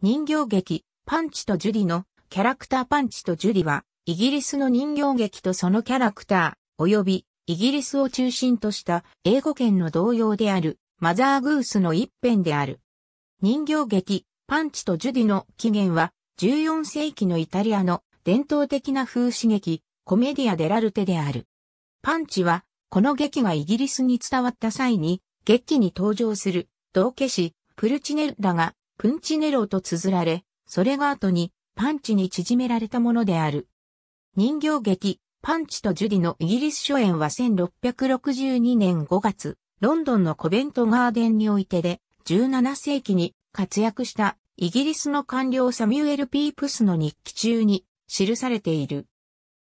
人形劇、パンチとジュリのキャラクターパンチとジュリは、イギリスの人形劇とそのキャラクター、及びイギリスを中心とした英語圏の同様である、マザーグースの一編である。人形劇、パンチとジュディの起源は、14世紀のイタリアの伝統的な風刺劇、コメディア・デラルテである。パンチは、この劇がイギリスに伝わった際に、劇に登場する、道化師、プルチネルラがプンチネロと綴られ、それが後にパンチに縮められたものである。人形劇、パンチとジュディのイギリス初演は1662年5月、ロンドンのコベントガーデンにおいてで、17世紀に活躍したイギリスの官僚サミュエル・ピープスの日記中に記されている。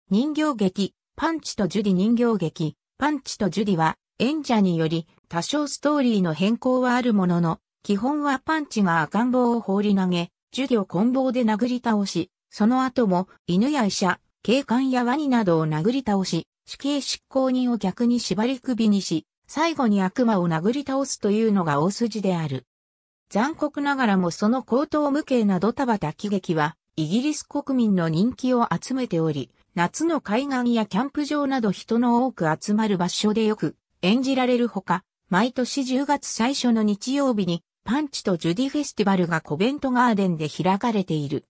人形劇、パンチとジュディ人形劇、パンチとジュディは演者により多少ストーリーの変更はあるものの、基本はパンチが赤ん坊を放り投げ、授業棍棒で殴り倒し、その後も犬や医者、警官やワニなどを殴り倒し、死刑執行人を逆に縛り首にし、最後に悪魔を殴り倒すというのが大筋である。残酷ながらもその高等無形なドタバタ喜劇は、イギリス国民の人気を集めており、夏の海岸やキャンプ場など人の多く集まる場所でよく演じられるほか、毎年10月最初の日曜日にパンチとジュディフェスティバルがコベントガーデンで開かれている。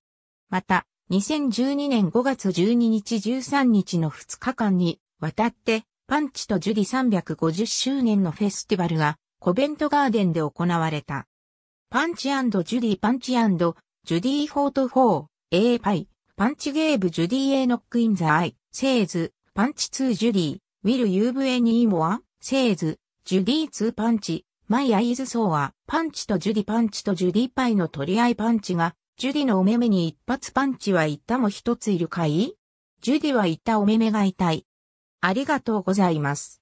また、2012年5月12日13日の2日間にわたって、パンチとジュディ350周年のフェスティバルがコベントガーデンで行われた。パンチジュディパンチジュディフォートー、A パイ、パンチゲーブジュディエノックインザアイ、セーズ、パンチ2ジュディ、ウィル u エニーモア、セーズ、ジュディ2パンチ、マイ・アイズ・ソーは、パンチとジュディ・パンチとジュディ・パイの取り合いパンチが、ジュディのお目目に一発パンチは言ったも一ついるかいジュディは言ったお目目が痛い。ありがとうございます。